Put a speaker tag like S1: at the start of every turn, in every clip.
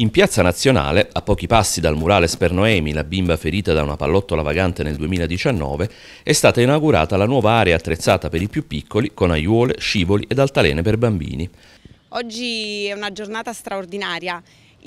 S1: In Piazza Nazionale, a pochi passi dal murale per la bimba ferita da una pallottola vagante nel 2019, è stata inaugurata la nuova area attrezzata per i più piccoli con aiuole, scivoli ed altalene per bambini.
S2: Oggi è una giornata straordinaria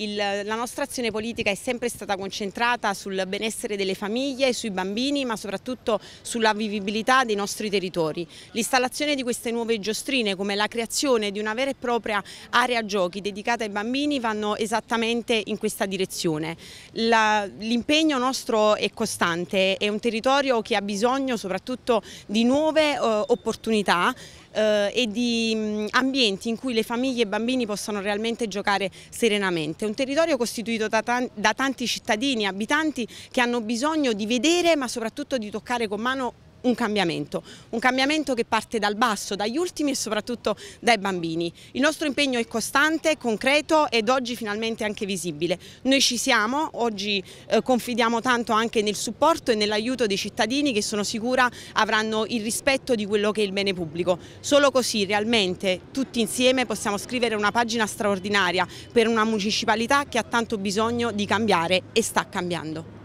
S2: il, la nostra azione politica è sempre stata concentrata sul benessere delle famiglie, sui bambini, ma soprattutto sulla vivibilità dei nostri territori. L'installazione di queste nuove giostrine, come la creazione di una vera e propria area giochi dedicata ai bambini, vanno esattamente in questa direzione. L'impegno nostro è costante, è un territorio che ha bisogno soprattutto di nuove eh, opportunità eh, e di mh, mm, ambienti in cui le famiglie e i bambini possano realmente giocare serenamente un territorio costituito da, da tanti cittadini, abitanti che hanno bisogno di vedere ma soprattutto di toccare con mano un cambiamento, un cambiamento che parte dal basso, dagli ultimi e soprattutto dai bambini. Il nostro impegno è costante, concreto ed oggi finalmente anche visibile. Noi ci siamo, oggi eh, confidiamo tanto anche nel supporto e nell'aiuto dei cittadini che sono sicura avranno il rispetto di quello che è il bene pubblico. Solo così realmente tutti insieme possiamo scrivere una pagina straordinaria per una municipalità che ha tanto bisogno di cambiare e sta cambiando.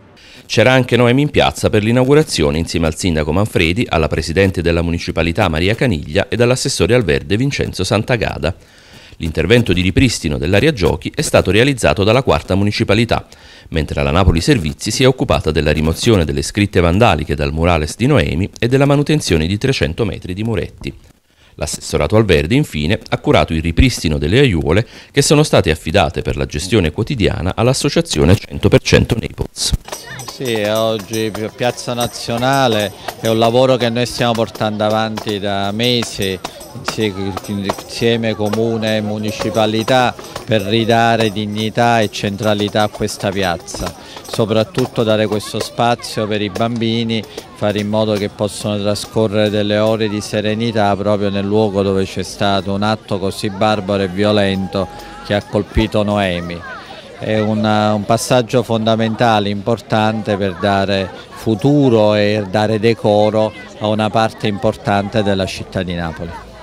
S1: C'era anche Noemi in piazza per l'inaugurazione insieme al sindaco Manfredi, alla presidente della municipalità Maria Caniglia e all'assessore al verde Vincenzo Santagada. L'intervento di ripristino dell'area giochi è stato realizzato dalla quarta municipalità, mentre la Napoli Servizi si è occupata della rimozione delle scritte vandaliche dal murales di Noemi e della manutenzione di 300 metri di muretti. L'assessorato al verde, infine, ha curato il ripristino delle aiuole che sono state affidate per la gestione quotidiana all'associazione 100% Naples.
S3: Sì, oggi Piazza Nazionale è un lavoro che noi stiamo portando avanti da mesi insieme comune e municipalità per ridare dignità e centralità a questa piazza, soprattutto dare questo spazio per i bambini, fare in modo che possano trascorrere delle ore di serenità proprio nel luogo dove c'è stato un atto così barbaro e violento che ha colpito Noemi. È una, un passaggio fondamentale, importante per dare futuro e dare decoro a una parte importante della città di Napoli.